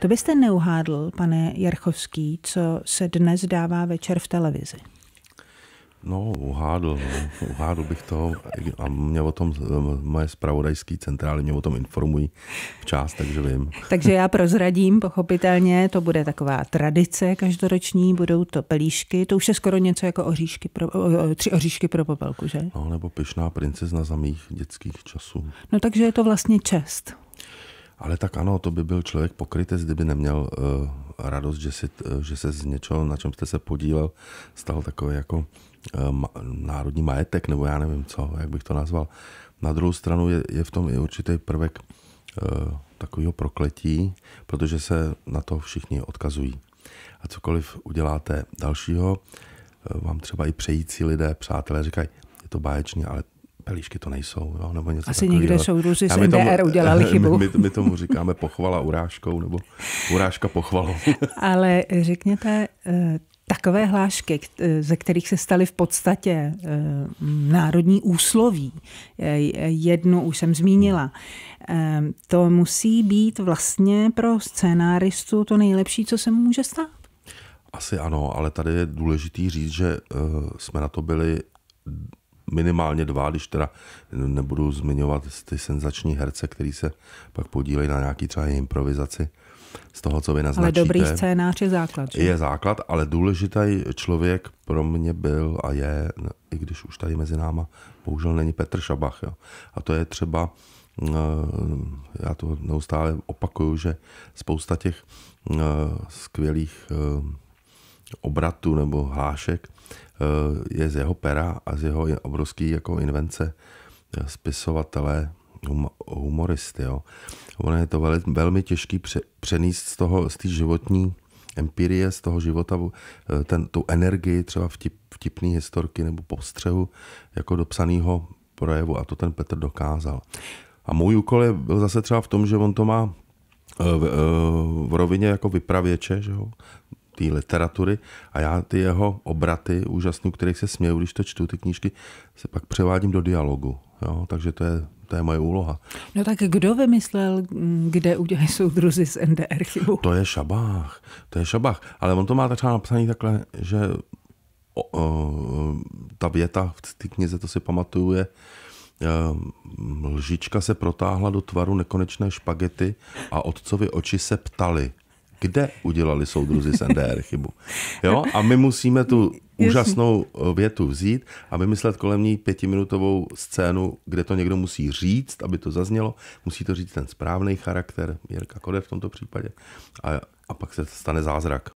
To byste neuhádl, pane Jarchovský, co se dnes dává večer v televizi? No, uhádl, no. uhádl bych to a mě o tom moje spravodajské centrály mě o tom informují včas, takže vím. Takže já prozradím, pochopitelně, to bude taková tradice každoroční, budou to pelíšky, to už je skoro něco jako oříšky pro, o, tři oříšky pro popelku, že? No, nebo pyšná princezna za mých dětských časů. No, takže je to vlastně čest. Ale tak ano, to by byl člověk pokrytec, kdyby neměl uh, radost, že, si, uh, že se z něčeho, na čem jste se podílel, stal takový jako uh, ma, národní majetek, nebo já nevím co, jak bych to nazval. Na druhou stranu je, je v tom i určitý prvek uh, takového prokletí, protože se na to všichni odkazují. A cokoliv uděláte dalšího, uh, vám třeba i přející lidé, přátelé říkají, je to báječný, ale Pelíšky to nejsou, jo, nebo něco Asi takového. jsou soudruzi z NDR udělali chybu. My, my, tomu říkáme pochvala urážkou, nebo urážka pochvalou. Ale řekněte, eh, takové hlášky, eh, ze kterých se staly v podstatě eh, národní úsloví, jednu už jsem zmínila, to musí být vlastně pro scénáristu to nejlepší, co se může stát. Asi ano, ale tady je důležitý říct, že jsme na to byli minimálně dva, když teda nebudu zmiňovat ty senzační herce, který se pak podílejí na nějaký třeba improvizaci z toho, co vy naznačíte. Ale dobrý scénář je základ. Že? Je základ, ale důležitý člověk pro mě byl a je, i když už tady mezi náma bohužel není Petr Šabach. Jo. A to je třeba, eh, já to neustále opakuju, že spousta těch eh, skvělých eh, obratů nebo hlášek Eh, je z jeho pera a z jeho obrovský jako invence eh, spisovatele, humoristy. Jo. Ono je to vel, velmi těžký pře, přenést z toho, z té životní empirie, z toho života, eh, ten, tu energii třeba vtip, vtipný historky nebo postřehu jako do psaného projevu a to ten Petr dokázal. A můj úkol je, byl zase třeba v tom, že on to má v, v rovině jako vypravěče, že jo? té literatury a já ty jeho obraty úžasnou, kterých se směju, když to čtu, ty knížky, se pak převádím do dialogu. Jo? Takže to je, to je moje úloha. No tak kdo vymyslel, mm, kde udělají soudruzi z NDR chybu? To je šabách, to je šabách. Ale on to má třeba napsaný takhle, že o, o, ta věta v té knize, to si pamatuju, je, ehm, lžička se protáhla do tvaru nekonečné špagety a otcovi oči se ptali – kde udělali soudruzi z NDR chybu. Jo? A my musíme tu úžasnou eh, větu vzít a vymyslet kolem ní pětiminutovou scénu, kde to někdo musí říct, aby to zaznělo. Musí to říct ten správný charakter, Jirka Kode v tomto případě. A, a pak se stane zázrak.